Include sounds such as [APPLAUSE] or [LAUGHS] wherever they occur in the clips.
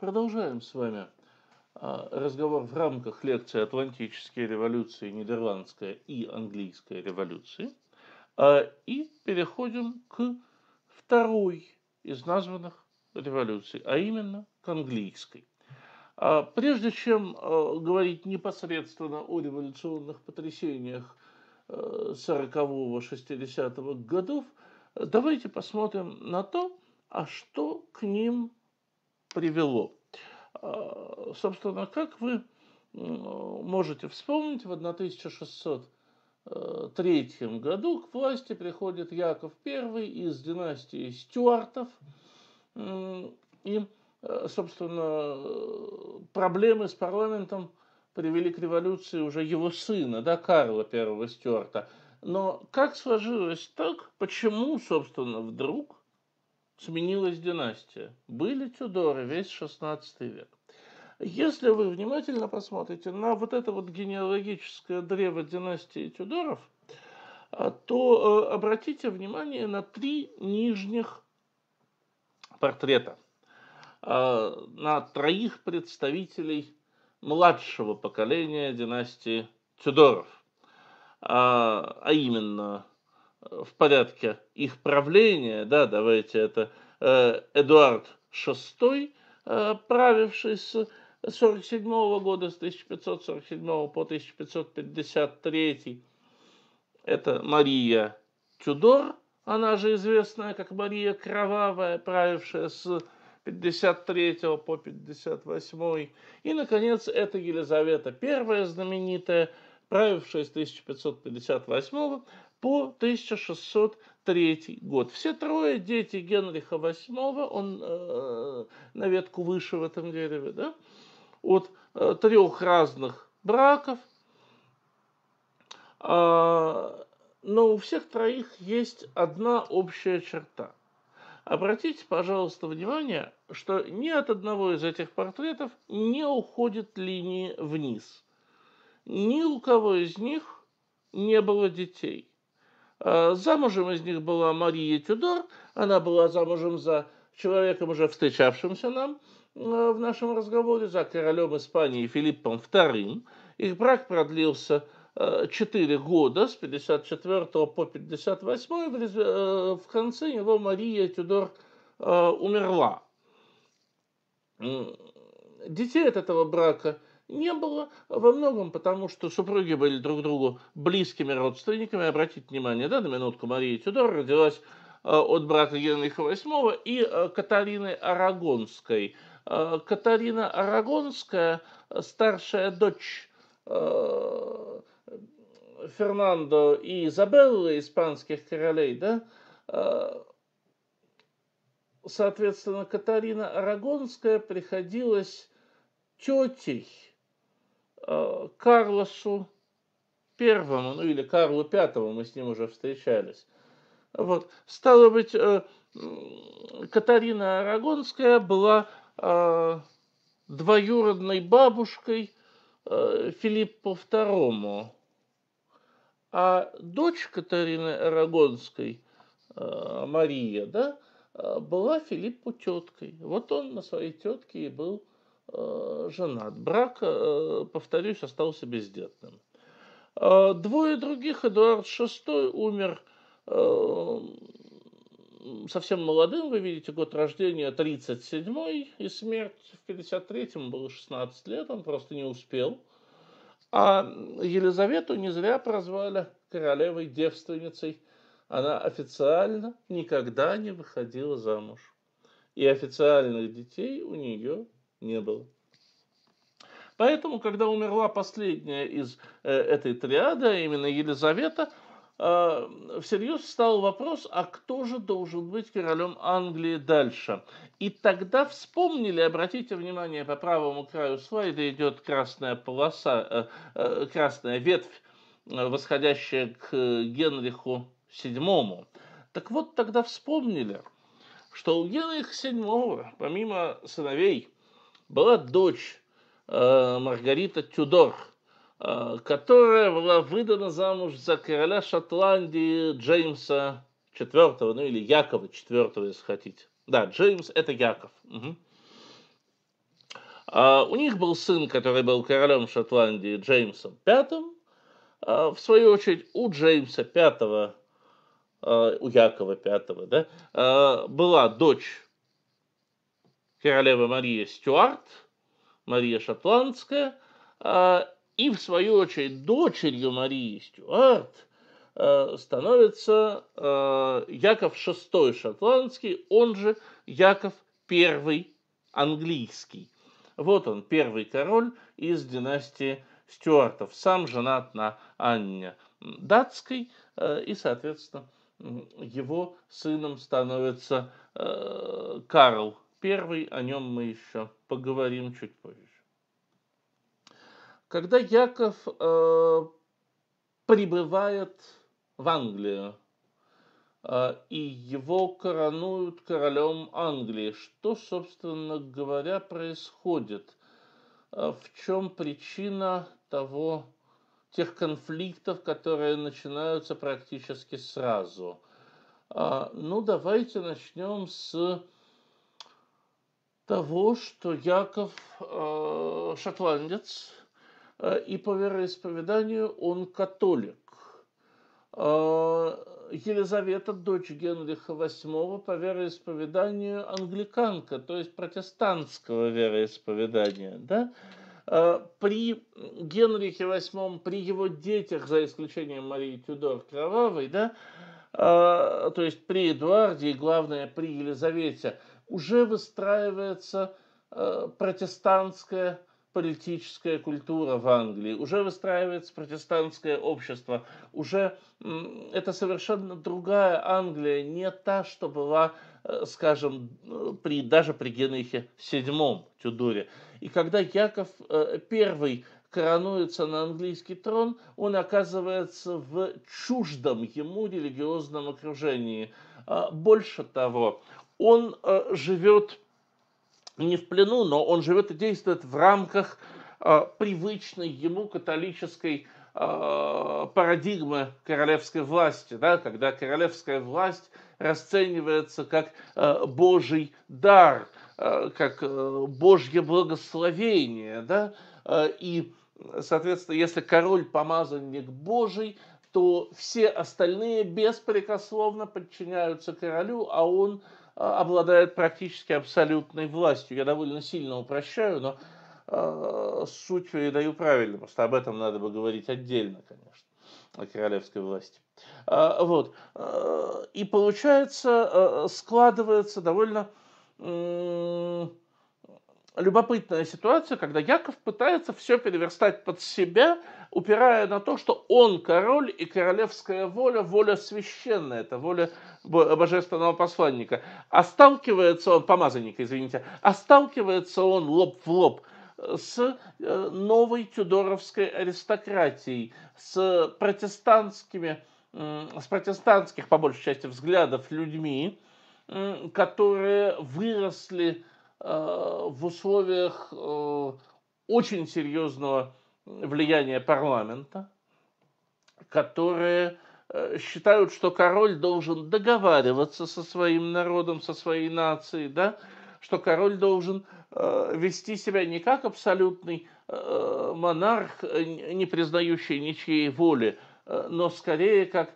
Продолжаем с вами а, разговор в рамках лекции «Атлантические революции. Нидерландская и английская революции». А, и переходим к второй из названных революций, а именно к английской. А, прежде чем говорить непосредственно о революционных потрясениях 40-60-х годов, давайте посмотрим на то, а что к ним привело. А, собственно, как вы можете вспомнить, в 1603 э, году к власти приходит Яков I из династии Стюартов. И, э, собственно, э, проблемы с парламентом привели к революции уже его сына, да, Карла I Стюарта. Но как сложилось так, почему, собственно, вдруг сменилась династия. Были Тюдоры весь XVI век. Если вы внимательно посмотрите на вот это вот генеалогическое древо династии Тюдоров, а, то э, обратите внимание на три нижних портрета, а, на троих представителей младшего поколения династии Тюдоров, а, а именно Э, в порядке их правления, да, давайте это э, Эдуард VI, э, правивший с 47 -го года, с 1547 по 1553, это Мария Тюдор, она же известная как Мария Кровавая, правившая с 53 по 58. И, наконец, это Елизавета I, знаменитая, правившая с 1558 по 1603 год. Все трое дети Генриха VIII, он э, на ветку выше в этом дереве, да? от э, трех разных браков. Э, но у всех троих есть одна общая черта. Обратите, пожалуйста, внимание, что ни от одного из этих портретов не уходит линии вниз. Ни у кого из них не было детей. Э, замужем из них была Мария Тюдор. Она была замужем за человеком, уже встречавшимся нам э, в нашем разговоре, за королем Испании Филиппом II. Их брак продлился 4 э, года, с 54 по 58. В конце его Мария Тюдор умерла. Детей от этого брака – не было во многом потому, что супруги были друг другу близкими родственниками. Обратите внимание, да, на минутку Мария Тюдор родилась э, от брата Генриха VIII и э, Катарины Арагонской. Э, Катарина Арагонская, старшая дочь Фернандо и Изабеллы, испанских королей, да, соответственно, Катарина Арагонская приходилась тетей Э, Карлосу Первому, ну или Карлу Пятому, мы с ним уже встречались. Вот. Стало быть, э, Катарина Арагонская была э, двоюродной бабушкой Филиппу второму, А дочь Катарины Арагонской, Мария, да, была Филиппу теткой. Вот он на своей тетке и был Э, женат. Брак, э, повторюсь, остался бездетным. А, двое других, Эдуард VI, умер э, совсем молодым, вы видите, год рождения 37-й, и смерть в 53-м было 16 лет, он просто не успел. А Елизавету не зря прозвали королевой-девственницей. Она официально никогда не выходила замуж. И официальных детей у нее не было. Поэтому, когда умерла последняя из э, этой триады, а именно Елизавета, э, всерьез стал вопрос, а кто же должен быть королем Англии дальше? И тогда вспомнили, обратите внимание, по правому краю слайда идет красная полоса, э, э красная ветвь, э, восходящая к Генриху VII. Так вот, тогда вспомнили, что у Генриха VII, помимо сыновей, была дочь э, Маргарита Тюдор, э, которая была выдана замуж за короля Шотландии Джеймса IV, ну или Якова IV, если хотите. Да, Джеймс – это Яков. Угу. А у них был сын, который был королем Шотландии Джеймсом V. А в свою очередь, у Джеймса V, э, у Якова V, да, была дочь королева Мария Стюарт, Мария Шотландская, а, и, в свою очередь, дочерью Марии Стюарт а, становится а, Яков VI шотландский, он же Яков I английский. Вот он, первый король из династии Стюартов. Сам женат на Анне Датской, и, соответственно, его сыном становится Карл Первый, о нем мы еще поговорим чуть позже. Когда Яков э, прибывает в Англию, э, и его коронуют королем Англии, что, собственно говоря, происходит? Э, в чем причина того, тех конфликтов, которые начинаются практически сразу? Э, ну, давайте начнем с того, что Яков э, шотландец, э, и по вероисповеданию он католик. Э, Елизавета, дочь Генриха VIII, по вероисповеданию англиканка, то есть протестантского вероисповедания. Да? Э, при Генрихе VIII, при его детях, за исключением Марии Тюдор Кровавой, да, э, то есть при Эдуарде и, главное, при Елизавете – уже выстраивается э, протестантская политическая культура в Англии, уже выстраивается протестантское общество, уже э, это совершенно другая Англия, не та, что была, э, скажем, э, при, даже при Генрихе VII Тюдоре. И когда Яков э, I коронуется на английский трон, он оказывается в чуждом ему религиозном окружении. А, больше того, он э, живет не в плену, но он живет и действует в рамках э, привычной ему католической э, парадигмы королевской власти, да, когда королевская власть расценивается как божий дар, как божье благословение. Да, и, соответственно, если король помазанник божий, то все остальные беспрекословно подчиняются королю, а он – Э, обладает практически абсолютной властью. Я довольно сильно упрощаю, но э, суть передаю правильно. Просто об этом надо бы говорить отдельно, конечно, о королевской власти. Э, вот. Э, и получается, э, складывается довольно... Э, любопытная ситуация, когда Яков пытается все переверстать под себя, упирая на то, что он король и королевская воля, воля священная, это воля божественного посланника. А он, помазанника, извините, а он лоб в лоб э, с э, новой тюдоровской аристократией, с протестантскими, с протестантских, по большей части, взглядов людьми, которые выросли Э, в условиях э, очень серьезного влияния парламента, которые э, считают, что король должен договариваться со своим народом, со своей нацией, да, что король должен вести себя не как абсолютный монарх, не признающий ничьей воли, но скорее как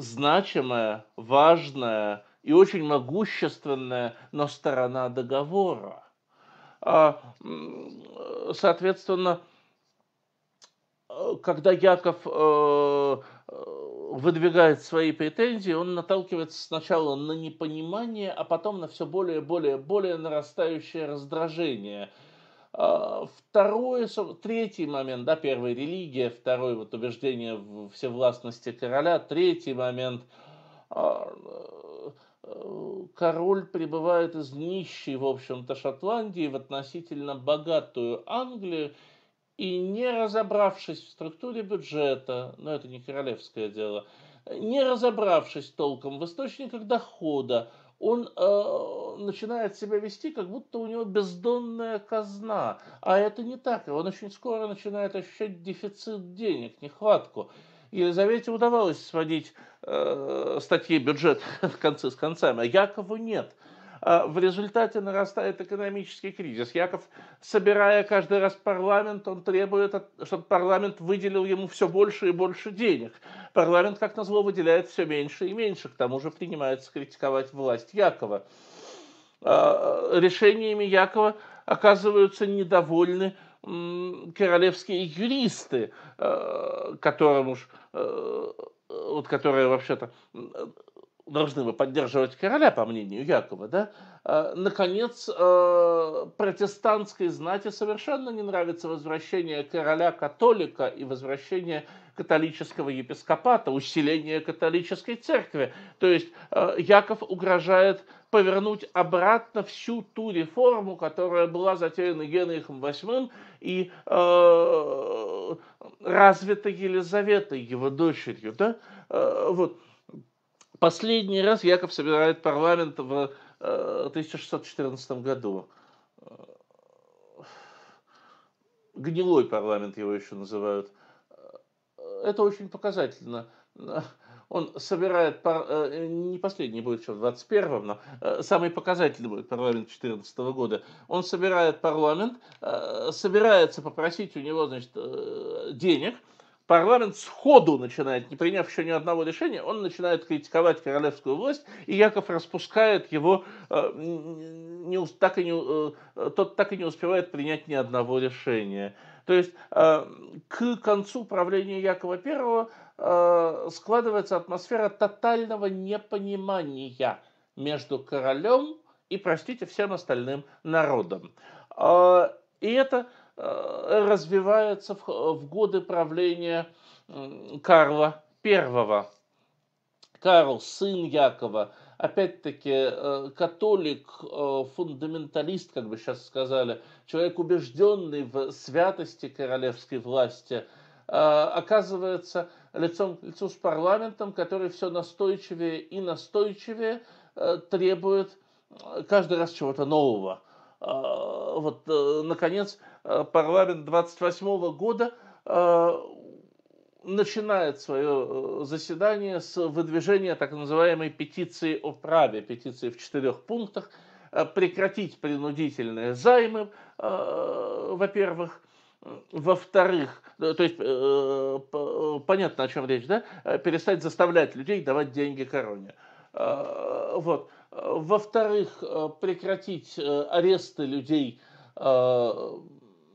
значимая, важная, и очень могущественная, но сторона договора. А, соответственно, когда Яков э, э, выдвигает свои претензии, он наталкивается сначала на непонимание, а потом на все более, более, более нарастающее раздражение. А, второй, третий момент, да, первая религия, второй вот убеждение всевластности короля, третий момент а, Э, король прибывает из нищей, в общем-то, Шотландии в относительно богатую Англию, и не разобравшись в структуре бюджета, но это не королевское дело, не разобравшись толком в источниках дохода, он э, начинает себя вести, как будто у него бездонная казна. А это не так. И он очень скоро начинает ощущать дефицит денег, нехватку. Елизавете удавалось сводить э, статьи бюджета [LAUGHS] концы с концами, а Якову нет. А в результате нарастает экономический кризис. Яков, собирая каждый раз парламент, он требует, чтобы парламент выделил ему все больше и больше денег. Парламент, как назло, выделяет все меньше и меньше. К тому же принимается критиковать власть Якова. А, решениями Якова оказываются недовольны королевские юристы, э, которым уж, э, вот которые вообще-то должны бы поддерживать короля, по мнению Якова, да, э, наконец, протестантской знати совершенно не нравится возвращение короля-католика и возвращение католического епископата, усиление католической церкви. То есть Яков угрожает повернуть обратно всю ту реформу, которая была затеяна Генрихом VIII и э, развита Елизавета, его дочерью. Да? Э, вот. Последний раз Яков собирает парламент в э, 1614 году. Гнилой парламент его еще называют. Э, это очень показательно он собирает, э, не последний будет еще в 21-м, но э, самый показательный будет парламент 2014 года, он собирает парламент, э, собирается попросить у него, значит, денег, парламент сходу начинает, не приняв еще ни одного решения, он начинает критиковать королевскую власть, и Яков распускает его, не, так и не, тот так и не успевает принять ни одного решения. То есть э, к концу правления Якова I э, складывается атмосфера тотального непонимания между королем и, простите, всем остальным народом. Э, и это развивается в годы правления Карла I. Карл, сын Якова, опять-таки, э, католик, э, фундаменталист, как бы сейчас сказали, человек, убежденный в святости королевской власти, э, оказывается лицом к лицу с парламентом, который все настойчивее и настойчивее требует каждый раз чего-то нового. Вот, наконец, парламент 28 года начинает свое э, заседание с выдвижения так называемой петиции о праве, петиции в четырех пунктах, э, прекратить принудительные займы, э, во-первых, во-вторых, то есть понятно, о чем речь, да? Перестать заставлять людей давать деньги короне. Вот. Во-вторых, прекратить аресты людей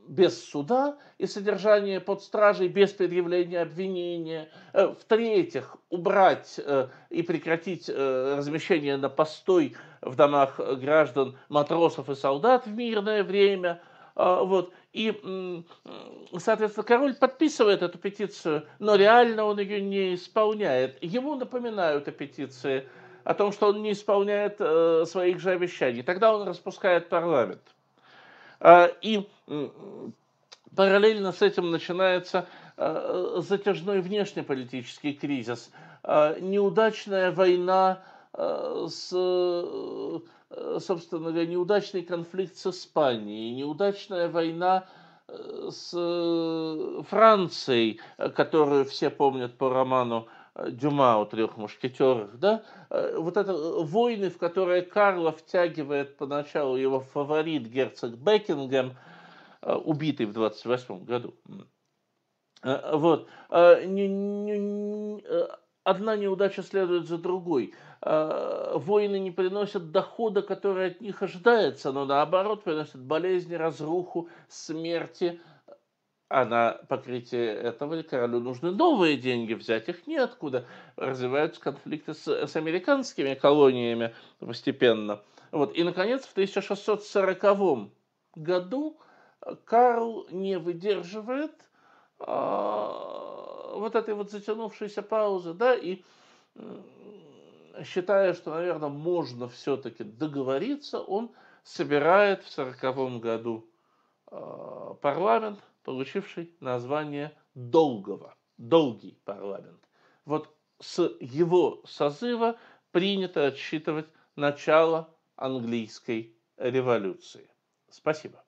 без суда и содержание под стражей без предъявления обвинения. Э, в-третьих, убрать э, и прекратить э, размещение на постой в домах граждан, матросов и солдат в мирное время. Вот. И, соответственно, король подписывает эту петицию, но реально он ее не исполняет. Ему напоминают о петиции, о том, что он не исполняет своих же обещаний. Тогда он распускает парламент. И Параллельно с этим начинается э, затяжной внешнеполитический кризис, э, неудачная война э, с, собственно говоря, неудачный конфликт с Испанией, неудачная война с Францией, которую все помнят по роману Дюма о трех мушкетерах, да, вот это войны, в которые Карло втягивает поначалу его фаворит герцог Бекингем – Э, убитый в 28 году. Э, вот. Э, одна неудача следует за другой. Воины не приносят дохода, который от них ожидается, но наоборот приносят болезни, разруху, смерти, а на покрытие этого королю нужны новые деньги, взять их неоткуда. Развиваются конфликты с, с американскими колониями постепенно. Вот. И, наконец, в 1640 году Карл не выдерживает а, вот этой вот затянувшейся паузы, да, и считая, что, наверное, можно все-таки договориться, он собирает в сороковом году а, парламент, получивший название Долгого, Долгий парламент. Вот с его созыва принято отсчитывать начало английской революции. Спасибо.